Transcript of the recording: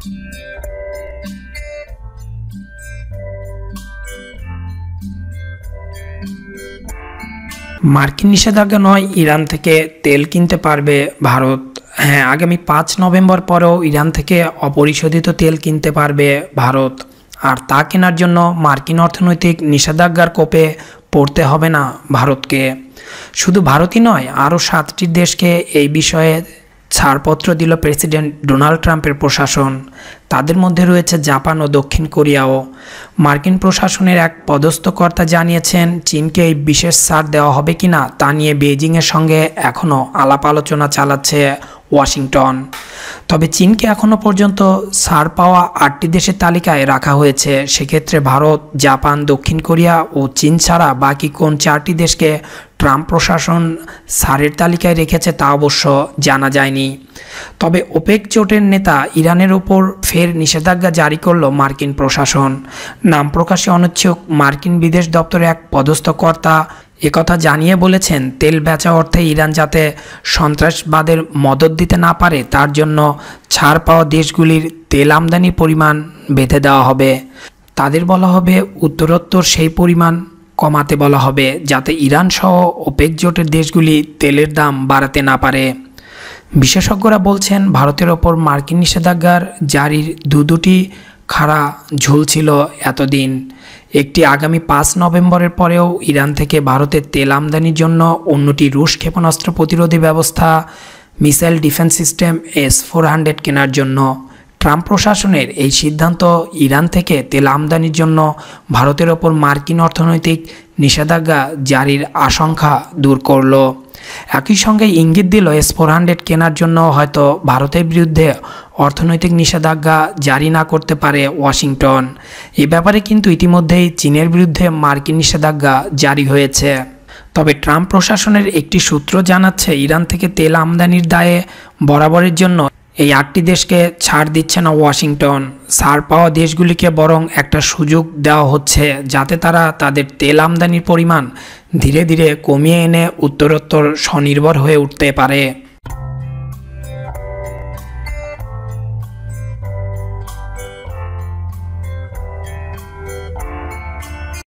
মার্কিন নিষেধাজ্ঞা নয় ইরান থেকে তেল কিনতে পারবে ভারত হ্যাঁ আগামী পাঁচ নভেম্বর পরেও ইরান থেকে অপরিশোধিত তেল কিনতে পারবে ভারত আর তা কেনার জন্য মার্কিন অর্থনৈতিক নিষেধাজ্ঞার কোপে পড়তে হবে না ভারতকে শুধু ভারতই নয় আরও সাতটি দেশকে এই বিষয়ে ছাড়পত্র দিল প্রেসিডেন্ট ডোনাল্ড ট্রাম্পের প্রশাসন তাদের মধ্যে রয়েছে জাপান ও দক্ষিণ কোরিয়াও মার্কিন প্রশাসনের এক পদস্থকর্তা জানিয়েছেন চীনকে এই বিশেষ ছাড় দেওয়া হবে কিনা তা নিয়ে বেজিংয়ের সঙ্গে এখনও আলাপ আলোচনা চালাচ্ছে ওয়াশিংটন তবে চীনকে এখনও পর্যন্ত সার পাওয়া আটটি দেশের তালিকায় রাখা হয়েছে সেক্ষেত্রে ভারত জাপান দক্ষিণ কোরিয়া ও চীন ছাড়া বাকি কোন চারটি দেশকে ট্রাম্প প্রশাসন সারের তালিকায় রেখেছে তা অবশ্য জানা যায়নি তবে ওপেক চোটের নেতা ইরানের ওপর ফের নিষেধাজ্ঞা জারি করল মার্কিন প্রশাসন নাম প্রকাশে অনুচ্ছুক মার্কিন বিদেশ দপ্তরের এক পদস্থ কর্তা কথা জানিয়ে বলেছেন তেল বেচা অর্থে ইরান যাতে সন্ত্রাসবাদের মদত দিতে না পারে তার জন্য ছাড় পাওয়া দেশগুলির তেল আমদানির পরিমাণ বেঁধে দেওয়া হবে তাদের বলা হবে উত্তরোত্তর সেই পরিমাণ কমাতে বলা হবে যাতে ইরান সহ ওপেক জোটের দেশগুলি তেলের দাম বাড়াতে না পারে বিশেষজ্ঞরা বলছেন ভারতের ওপর মার্কিন নিষেধাজ্ঞার জারির দু দুটি খাড়া ঝুলছিল এতদিন একটি আগামী পাঁচ নভেম্বরের পরেও ইরান থেকে ভারতের তেল আমদানির জন্য অন্যটি রুশ ক্ষেপণাস্ত্র প্রতিরোধী ব্যবস্থা missile defence system S four hundred কেনার জন্য ট্রাম্প প্রশাসনের এই সিদ্ধান্ত ইরান থেকে তেল আমদানির জন্য ভারতের ওপর মার্কিন অর্থনৈতিক নিষেধাজ্ঞা জারির আশঙ্কা দূর করল একই সঙ্গে ইঙ্গিত দিল এস ফোর হান্ড্রেড কেনার জন্য হয়তো ভারতের বিরুদ্ধে অর্থনৈতিক নিষেধাজ্ঞা জারি না করতে পারে ওয়াশিংটন এ ব্যাপারে কিন্তু ইতিমধ্যেই চীনের বিরুদ্ধে মার্কিন নিষেধাজ্ঞা জারি হয়েছে তবে ট্রাম্প প্রশাসনের একটি সূত্র জানাচ্ছে ইরান থেকে তেল আমদানির দায়ে বরাবরের জন্য এই আটটি দেশকে ছাড় দিচ্ছে না ওয়াশিংটন ছাড় পাওয়া দেশগুলিকে বরং একটা সুযোগ দেওয়া হচ্ছে যাতে তারা তাদের তেল আমদানির পরিমাণ ধীরে ধীরে কমিয়ে এনে উত্তরোত্তর স্বনির্ভর হয়ে উঠতে পারে